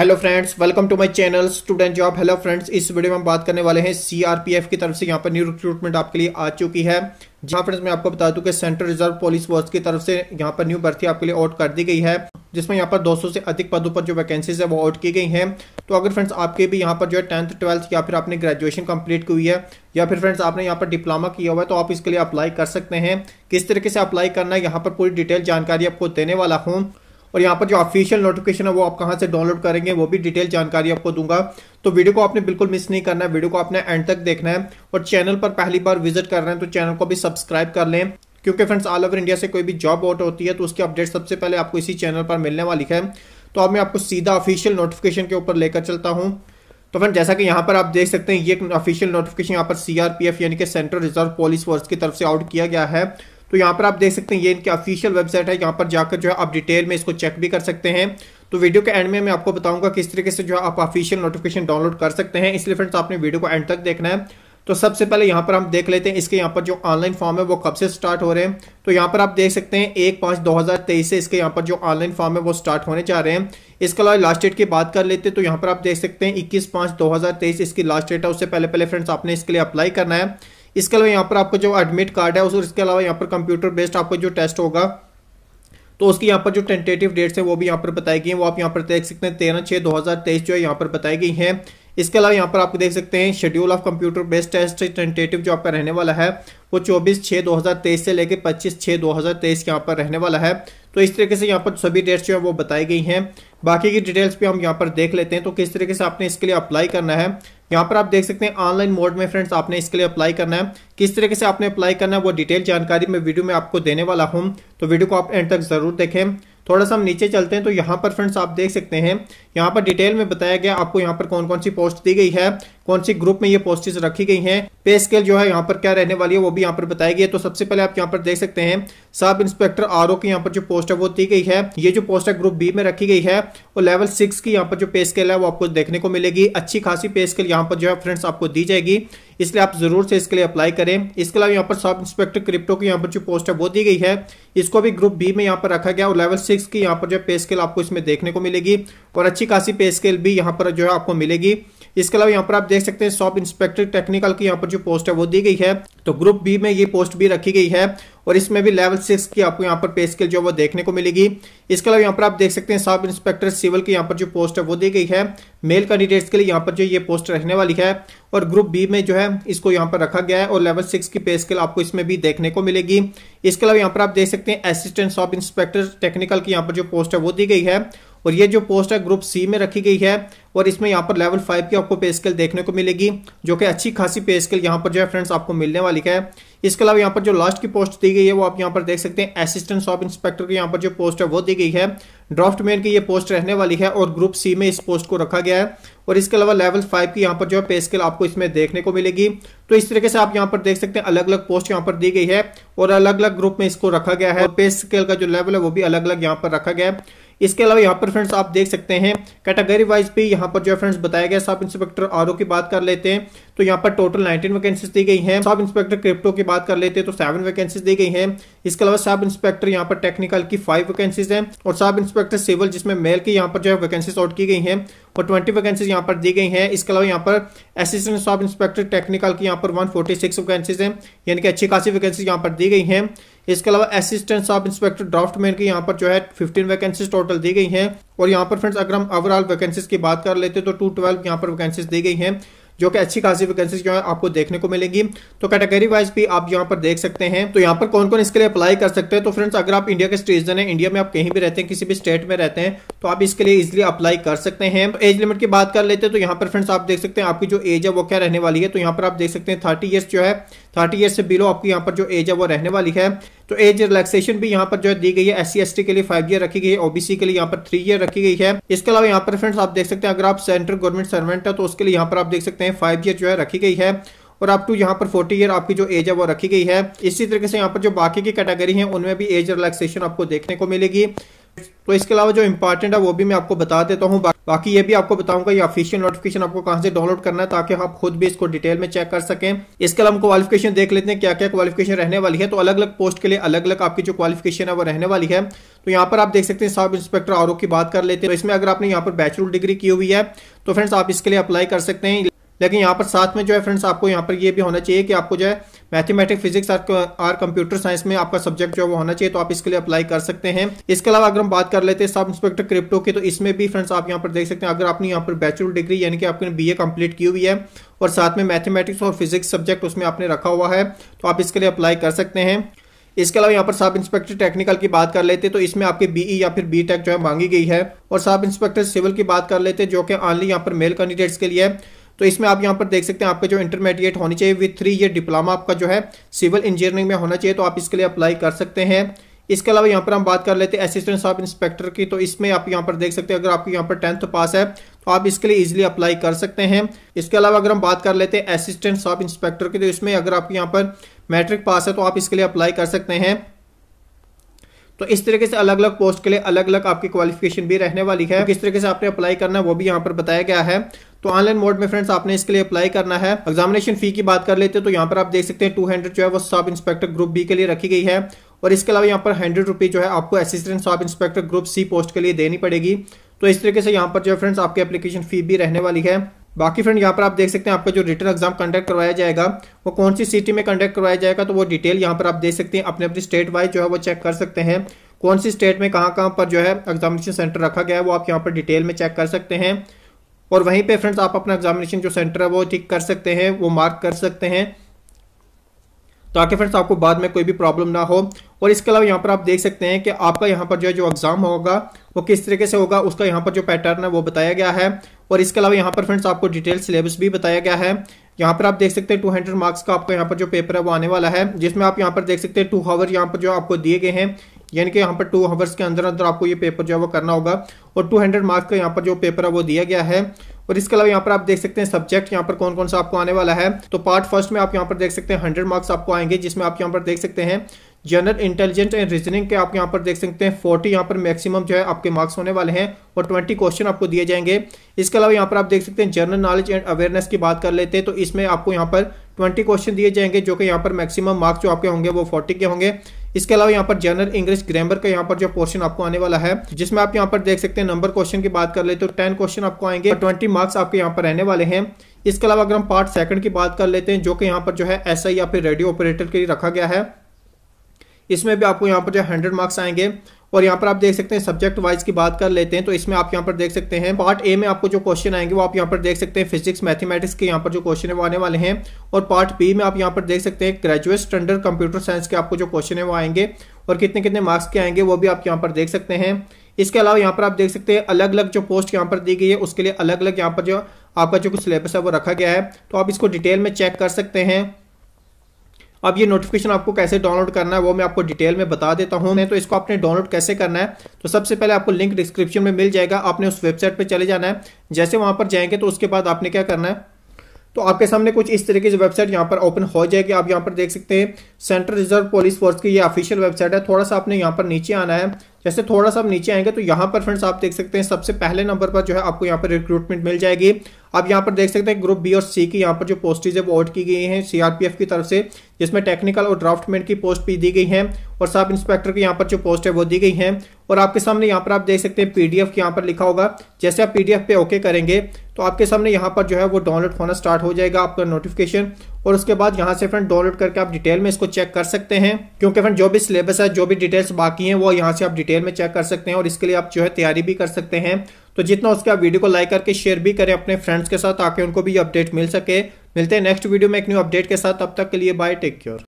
hello friends welcome to my channel student job hello friends इस video में हम बात करने वाले हैं सीआरपीएफ की तरफ से यहाँ पर न्यू रिक्रूटमेंट आपके लिए आ चुकी है जहां फ्रेंड्स मैं आपको बता दूं कि सेंट्रल रिजर्व पुलिस फोर्स की तरफ से यहाँ पर न्यू भर्ती आपके लिए आउट कर दी गई है जिसमें यहाँ पर 200 से अधिक पदों पर जो वैकेंसीज है वो आउट की गई हैं तो अगर फ्रेंड्स आपके भी यहाँ पर जो है टेंथ ट्वेल्थ या फिर आपने ग्रेजुएशन कंप्लीट की हुई है या फिर फ्रेंड्स आपने यहाँ पर डिप्लोमा किया हुआ है तो आप इसके लिए अप्लाई कर सकते हैं किस तरीके से अप्लाई करना है यहाँ पर पूरी डिटेल जानकारी आपको देने वाला हूँ और यहाँ पर जो ऑफिशियल नोटिफिकेशन है वो आप कहाँ से डाउनलोड करेंगे वो भी डिटेल जानकारी आपको दूंगा तो वीडियो को आपने बिल्कुल मिस नहीं करना है वीडियो को आपने एंड तक देखना है और चैनल पर पहली बार विजिट कर रहे हैं तो चैनल को भी सब्सक्राइब कर लें क्योंकि फ्रेंड्स ऑल ओवर इंडिया से कोई भी जॉब आउट होती है तो उसकी अपडेट सबसे पहले आपको इसी चैनल पर मिलने वाली है तो अब मैं आपको सीधा ऑफिशियल नोटिफिकेशन के ऊपर लेकर चलता हूँ तो फ्रेंड जैसा कि यहाँ पर आप देख सकते हैं ये ऑफिशियल नोटिफिकेशन यहाँ पर सीआरपीएफ यानी कि सेंट्रल रिजर्व पुलिस फोर्स की तरफ से आउट किया गया है तो यहाँ पर आप देख सकते हैं ये इनकी ऑफिशियल वेबसाइट है यहाँ पर जाकर जो है आप डिटेल में इसको चेक भी कर सकते हैं तो वीडियो के एंड में मैं आपको बताऊंगा किस तरीके से जो है आप ऑफिशियल नोटिफिकेशन डाउनलोड कर सकते हैं इसलिए फ्रेंड्स आपने वीडियो को एंड तक देखना है तो सबसे पहले यहाँ पर हम देख लेते हैं इसके यहाँ पर जो ऑनलाइन फॉर्म है वो कब से स्टार्ट हो रहे हैं तो यहाँ पर आप देख सकते हैं एक पाँच दो हज़ार तेईस से इसके यहाँ पर जो ऑनलाइन फॉर्म है वो स्टार्ट होने जा रहे हैं इसके अलावा लास्ट डेट की बात कर लेते हैं तो यहाँ पर आप देख सकते हैं इक्कीस पाँच दो हज़ार तेईस इसकी लास्ट डेट है उससे पहले पहले फ्रेंड्स आपने इसके लिए अप्लाई करना है इसके अलावा यहाँ पर आपको जो एडमिट कार्ड है और इसके अलावा यहाँ पर कंप्यूटर बेस्ड आपका जो टेस्ट होगा तो उसकी यहाँ पर जो टेंटेटिव डेट्स है वो भी यहाँ पर बताई गई हैं वो आप यहाँ पर देख सकते हैं तेरह छः दो हज़ार तेईस जो है यहाँ पर बताई गई हैं इसके अलावा यहाँ पर आप देख सकते हैं schedule of computer based test tentative जो आपका रहने वाला है वो चौबीस छः 2023 से लेकर पच्चीस छः 2023 के यहाँ पर रहने वाला है तो इस तरीके से यहाँ पर सभी डेट्स जो है वो बताई गई हैं बाकी की डिटेल्स भी हम यहाँ पर देख लेते हैं तो किस तरीके से आपने इसके लिए अप्लाई करना है यहाँ पर आप देख सकते हैं ऑनलाइन मोड में फ्रेंड्स आपने इसके लिए अप्लाई करना है किस तरीके से आपने अप्लाई करना है वो डिटेल जानकारी मैं वीडियो में आपको देने वाला हूँ तो वीडियो को आप एंड तक जरूर देखें थोड़ा सा हम नीचे चलते हैं तो यहाँ पर फ्रेंड्स आप देख सकते हैं यहाँ पर डिटेल में बताया गया आपको यहाँ पर कौन कौन सी पोस्ट दी गई है कौन सी ग्रुप में ये पोस्टेज रखी गई हैं पे स्केल जो है यहाँ पर क्या रहने वाली है वो भी यहाँ पर बताई गई है तो सबसे पहले आप यहाँ पर देख सकते हैं सब इंस्पेक्टर आर ओ की यहाँ पर जो पोस्ट है वो दी गई है ये जो पोस्ट है ग्रुप बी में रखी गई है और लेवल सिक्स की यहाँ पर जो पे स्केल है वो आपको देखने को मिलेगी अच्छी खासी पे स्केल यहाँ पर जो है फ्रेंड्स आपको दी जाएगी इसलिए आप जरूर से इसके लिए अप्लाई करें इसके अलावा यहाँ पर सब इंस्पेक्टर क्रिप्टो की यहाँ पर जो पोस्ट है वो दी गई है इसको भी ग्रुप बी में यहाँ पर रखा गया और लेवल सिक्स की यहाँ पर जो पे स्केल आपको इसमें देखने को मिलेगी और अच्छी खासी पे स्केल भी यहाँ पर जो है आपको मिलेगी इसके अलावा यहाँ पर आप देख सकते हैं शॉप इंस्पेक्टर टेक्निकल की यहाँ पर जो पोस्ट है वो दी गई है तो ग्रुप बी में ये पोस्ट भी रखी गई है और इसमें भी लेवल सिक्स की आपको यहाँ पर पे स्किल जो वो देखने को मिलेगी इसके अलावा यहाँ पर आप देख सकते हैं सब इंस्पेक्टर सिविल की यहाँ पर जो पोस्ट है वो दी गई है मेल कैंडिडेट्स के लिए यहाँ पर जो ये पोस्ट रहने वाली है और ग्रुप बी में जो है इसको यहाँ पर रखा गया है और लेवल सिक्स की पे स्किल आपको इसमें भी देखने को मिलेगी इसके अलावा यहाँ पर आप देख सकते हैं असिस्टेंट सब इंस्पेक्टर टेक्निकल की यहाँ पर जो पोस्ट है वो दी गई है और ये जो पोस्ट है ग्रुप सी में रखी गई है और इसमें यहाँ पर लेवल फाइव की आपको पे स्केल देखने को मिलेगी जो कि अच्छी खासी पे स्केल यहाँ पर जो है फ्रेंड्स आपको मिलने वाली है इसके अलावा यहाँ पर जो लास्ट की पोस्ट दी गई है वो आप यहाँ पर देख सकते हैं असिस्टेंट सब इंस्पेक्टर की यहाँ पर जो पोस्ट है वो दी गई है ड्राफ्टमैन की ये पोस्ट रहने वाली है और ग्रुप सी में इस पोस्ट को रखा गया है और इसके अलावा लेवल फाइव की यहाँ पर जो है पे स्केल आपको इसमें देखने को मिलेगी तो इस तरीके से आप यहाँ पर देख सकते हैं अलग अलग पोस्ट यहाँ पर दी गई है और अलग अलग ग्रुप में इसको रखा गया है पे स्केल का जो लेवल है वो भी अलग अलग यहाँ पर रखा गया है इसके अलावा यहाँ पर फ्रेंड्स आप देख सकते हैं कैटेगरी वाइज भी यहाँ पर जो है फ्रेंड्स बताया गया सब इंस्पेक्टर आर की बात कर लेते हैं तो यहाँ पर टोटल नाइनटीन वैकेंसीज दी गई हैं सब इंस्पेक्टर क्रिप्टो की बात कर लेते हैं तो सेवन वैकेंसीज दी गई हैं इसके अलावा सब इंस्पेक्टर यहाँ पर टेक्निकल की फाइव वैकेंसीज हैं और सब इंस्पेक्टर सिविल जिसमें मेल की यहाँ पर जो है वैकेंसीज आउट की गई हैं और ट्वेंटी वैकेंसीज यहाँ पर दी गई हैं इसके अलावा यहाँ पर असिस्टेंट सब इंस्पेक्टर टेक्निकल की यहाँ पर वन वैकेंसीज हैं यानी कि अच्छी खासी वैकेंसीज यहाँ पर दी गई हैं इसके अलावा असिस्टेंट सब इंस्पेक्टर ड्राफ्टमैन के यहाँ पर जो है फिफ्टीन वैकेंसीज टोटल दी गई हैं और यहाँ पर फ्रेंड्स अगर हम ओवरऑल वैकेंसीज की बात कर लेते हैं तो टू ट्वेल्व यहाँ पर वैकेंसीज दी गई हैं जो कि अच्छी खासी वैकेंसीज जो है आपको देखने को मिलेंगी तो कैटेगरी वाइज भी आप यहाँ पर देख सकते हैं तो यहाँ पर कौन कौन इसके लिए अप्लाई कर सकते हैं तो फ्रेंड्स अगर आप इंडिया के सिटीजन है इंडिया में आप कहीं भी रहते हैं किसी भी स्टेट में रहते हैं तो आप इसके लिए इजिली अप्लाई कर सकते हैं तो एज लिमिट की बात कर लेते हैं तो यहाँ पर फ्रेंड्स आप देख सकते हैं आपकी जो एज है वो क्या रहने वाली है तो यहाँ पर आप देख सकते हैं थर्टी ईयर्स जो है थर्टी ईयर्स से बिलो आपकी यहाँ पर जो एज है वो रहने वाली है तो एज रिलैक्सेशन भी यहाँ पर जो है दी गई है एस सी के लिए फाइव ईयर रखी गई है ओबीसी के लिए यहाँ पर थ्री ईयर रखी गई है इसके अलावा यहाँ पर फ्रेंड्स आप देख सकते हैं अगर आप सेंट्रल गवर्नमेंट सर्वेंट है तो उसके लिए यहाँ पर आप देख सकते हैं फाइव ईयर जो है रखी गई है और अप टू यहाँ पर 40 ईयर आपकी जो एज है वो रखी गई है इसी तरीके से यहाँ पर जो बाकी की कैटेगरी है उनमें भी एज रिलैक्सेशन आपको देखने को मिलेगी तो इसके अलावा जो इंपॉर्टेंट है वो भी मैं आपको बता देता हूँ बाकी ये भी आपको बताऊंगा ये ऑफिशियल नोटिफिकेशन आपको कहाँ से डाउनलोड करना है ताकि आप खुद भी इसको डिटेल में चेक कर सकें इसके अलावा हम क्वालिफिकेशन देख लेते हैं क्या क्या क्वालिफिकेशन रहने वाली है तो अलग अलग पोस्ट के लिए अलग अलग आपकी जो क्वालिफिकेशन है वो रहने वाली है तो यहाँ पर आप देख सकते हैं सब इंस्पेक्टर आर की बात कर लेते हैं तो इसमें अगर आपने यहाँ पर बैचलर डिग्री की हुई है तो फ्रेंड्स आप इसके लिए अप्लाई कर सकते हैं लेकिन यहाँ पर साथ में जो है फ्रेंड्स आपको यहाँ पर ये भी होना चाहिए कि आपको जो है मैथमेटिक्स फिजिक्स और कंप्यूटर साइंस में आपका सब्जेक्ट जो होना चाहिए तो आप इसके लिए अप्लाई कर सकते हैं इसके अलावा अगर हम बात कर लेते हैं सब इंस्पेक्टर क्रिप्टो की तो इसमें भी फ्रेंड्स आप यहाँ पर देख सकते हैं अगर आपने यहाँ पर बैचलर डिग्री यानी कि आपने बी कम्प्लीट की हुई है और साथ में मैथमेटिक्स और फिजिक्स सब्जेक्ट उसमें आपने रखा हुआ है तो आप इसके लिए अप्लाई कर सकते हैं इसके अलावा यहाँ पर सब इंस्पेक्टर टेक्निकल की बात कर लेते हैं तो इसमें आपके बीई e या फिर बी टेक जो है मांगी गई है और सब इंस्पेक्टर सिविल की बात कर लेते हैं जो कि ऑनली यहाँ पर मेल कैंडिडेट्स के लिए है तो इसमें आप यहाँ पर देख सकते हैं आपके जो इंटरमीडिएट होनी चाहिए विथ थ्री ईयर डिप्लोमा आपका जो है सिविल इंजीनियरिंग में होना चाहिए तो आप इसके लिए अप्लाई कर सकते हैं इसके अलावा यहाँ पर हम बात कर लेते हैं असिस्टेंट सब इंस्पेक्टर की तो इसमें आप यहाँ पर देख सकते हैं अगर आपकी यहाँ पर टेंथ पास है तो आप इसके लिए इजीली अप्लाई कर सकते हैं इसके अलावा अगर हम बात कर लेते हैं असिस्टेंट सब इंस्पेक्टर की तो इसमें अगर आपकी यहाँ पर मैट्रिक पास है तो आप इसके लिए अप्लाई कर सकते हैं तो इस तरीके से अलग अलग पोस्ट के लिए अलग अलग आपकी क्वालिफिकेशन भी रहने वाली है तो किस तरीके से आपने अप्लाई करना है वो भी यहाँ पर बताया गया है तो ऑनलाइन मोड में फ्रेंड्स आपने इसके लिए अप्लाई करना है एग्जामिनेशन फी की बात कर लेते हैं तो यहाँ पर आप देख सकते हैं टू हंड्रेड जो है वो सब इंस्पेक्टर ग्रुप बी के लिए रखी गई है और इसके अलावा यहाँ पर हंड्रेड रुपीज़ जो है आपको assistant sub inspector group C post के लिए देनी पड़ेगी तो इस तरीके से यहाँ पर जो है फ्रेंड्स आपकी एप्लीकेशन फी भी रहने वाली है बाकी फ्रेंड यहाँ पर आप देख सकते हैं आपका जो रिटर्न एग्जाम कंडक्ट करवाया जाएगा वो कौन सी सिटी में कंडक्ट करवाया जाएगा तो वो डिटेल यहाँ पर आप देख सकते हैं अपने अपनी स्टेट वाइज जो है वो चेक कर सकते हैं कौन सी स्टेट में कहाँ कहाँ पर जो है एग्जामिनेशन सेंटर रखा गया है वो आप यहाँ पर डिटेल में चेक कर सकते हैं और वहीं पर फ्रेंड्स आप अपना एग्जामिनेशन जो सेंटर है वो ठीक कर सकते हैं वो मार्क कर सकते हैं ताकि फ्रेंड्स आपको बाद में कोई भी प्रॉब्लम ना हो और इसके अलावा यहाँ पर आप देख सकते हैं कि आपका यहाँ पर जो है जो एग्ज़ाम होगा वो किस तरीके से होगा उसका यहाँ पर जो पैटर्न है वो बताया गया है और इसके अलावा यहाँ पर फ्रेंड्स आपको डिटेल सिलेबस भी बताया गया है यहाँ पर आप देख सकते हैं हंड्रेड मार्क्स का आपका यहाँ पर जो पेपर है वो आने वाला है जिसमें आप यहाँ पर देख सकते हैं टू हावर यहाँ पर जो आपको दिए गए हैं यानी कि यहाँ पर टू हावर्स के अंदर अंदर आपको ये पेपर जो है वो करना होगा और हंड्रेड मार्क्स का यहाँ पर जो पेपर है वो दिया गया है और इसके अलावा यहाँ पर आप देख सकते हैं सब्जेक्ट यहाँ पर कौन कौन सा आपको आने वाला है तो पार्ट फर्स्ट में आप यहाँ पर देख सकते हैं हंड्रेड मार्क्स आपको आएंगे जिसमें आप यहाँ पर देख सकते हैं जनरल इंटेलिजेंट एंड रीजनिंग के आप यहाँ पर देख सकते हैं फोर्टी यहाँ पर मैक्सिमम जो है आपके मार्क्स होने वाले हैं और ट्वेंटी क्वेश्चन आपको दिए जाएंगे इसके अलावा यहाँ पर आप देख सकते हैं जनरल नॉलेज एंड अवेयरनेस की बात कर लेते हैं तो इसमें आपको यहाँ पर ट्वेंटी क्वेश्चन दिए जाएंगे जो कि यहाँ पर मैक्सिमम मार्क्स जो आपके होंगे वो फोर्टी के होंगे इसके अलावा यहाँ पर जनरल इंग्लिश ग्रामर का यहाँ पर जो पोर्शन आपको आने वाला है जिसमें आप यहाँ पर देख सकते हैं नंबर क्वेश्चन की बात कर ले तो टेन क्वेश्चन आपको आएंगे ट्वेंटी मार्क्स आपके यहाँ पर रहने वाले हैं इसके अलावा अगर हम पार्ट सेकंड की बात कर लेते हैं जो कि यहाँ पर जो है एसआई या फिर रेडियो ऑपरेटर के लिए रखा गया है इसमें भी आपको यहाँ पर जो हंड्रेड मार्क्स आएंगे और यहाँ पर आप देख सकते हैं सब्जेक्ट वाइज की बात कर लेते हैं तो इसमें आप यहाँ पर देख सकते हैं पार्ट ए में आपको जो क्वेश्चन आएंगे वो आप यहाँ पर देख सकते हैं फिजिक्स मैथमेटिक्स के यहाँ पर जो क्वेश्चन है वो आने वाले हैं और पार्ट बी में आप यहाँ पर देख सकते हैं ग्रेजुएट स्टैंडर्ड कंप्यूटर साइंस के आपको जो क्वेश्चन है वो आएंगे और कितने कितने मार्क्स के आएंगे वो भी आप यहाँ पर देख सकते हैं इसके अलावा यहाँ पर आप देख सकते हैं अलग अलग जो पोस्ट यहाँ पर दी गई है उसके लिए अलग अलग यहाँ पर जो आपका जो सिलेबस है वो रखा गया है तो आप इसको डिटेल में चेक कर सकते हैं अब ये नोटिफिकेशन आपको कैसे डाउनलोड करना है वो मैं आपको डिटेल में बता देता हूँ मैं तो इसको आपने डाउनलोड कैसे करना है तो सबसे पहले आपको लिंक डिस्क्रिप्शन में मिल जाएगा आपने उस वेबसाइट पर चले जाना है जैसे वहां पर जाएंगे तो उसके बाद आपने क्या करना है तो आपके सामने कुछ इस तरीके से वेबसाइट यहाँ पर ओपन हो जाएगी आप यहाँ पर देख सकते हैं सेंट्रल रिजर्व पुलिस फोर्स की ये ऑफिशियल वेबसाइट है थोड़ा सा आपने यहाँ पर नीचे आना है जैसे थोड़ा सा आप नीचे आएंगे तो यहाँ पर फ्रेंड्स आप देख सकते हैं सबसे पहले नंबर पर जो है आपको यहाँ पर रिक्रूटमेंट मिल जाएगी आप यहाँ पर देख सकते हैं ग्रुप बी और सी की यहाँ पर जो पोस्टेज है वो आउट की गई हैं सीआरपीएफ की तरफ से जिसमें टेक्निकल और ड्राफ्टमैन की पोस्ट भी दी गई हैं और सब इंस्पेक्टर की यहाँ पर जो पोस्ट है वो दी गई हैं और आपके सामने यहाँ पर आप देख सकते हैं पीडीएफ यहाँ पर लिखा होगा जैसे आप पीडीएफ पे ओके करेंगे तो आपके सामने यहाँ पर जो है वो डाउनलोड होना स्टार्ट हो जाएगा आपका नोटिफिकेशन और उसके बाद यहाँ से फ्रेंड डाउनलोड करके आप डिटेल में इसको चेक कर सकते हैं क्योंकि फ्रेंड जो भी सिलेबस है जो भी डिटेल्स बाकी हैं वो यहाँ से आप डिटेल में चेक कर सकते हैं और इसके लिए आप जो है तैयारी भी कर सकते हैं तो जितना उसके आप वीडियो को लाइक करके शेयर भी करें अपने फ्रेंड्स के साथ ताकि उनको भी अपडेट मिल सके मिलते हैं नेक्स्ट वीडियो में एक न्यू अपडेट के साथ अब तक के लिए बाय टेक केयर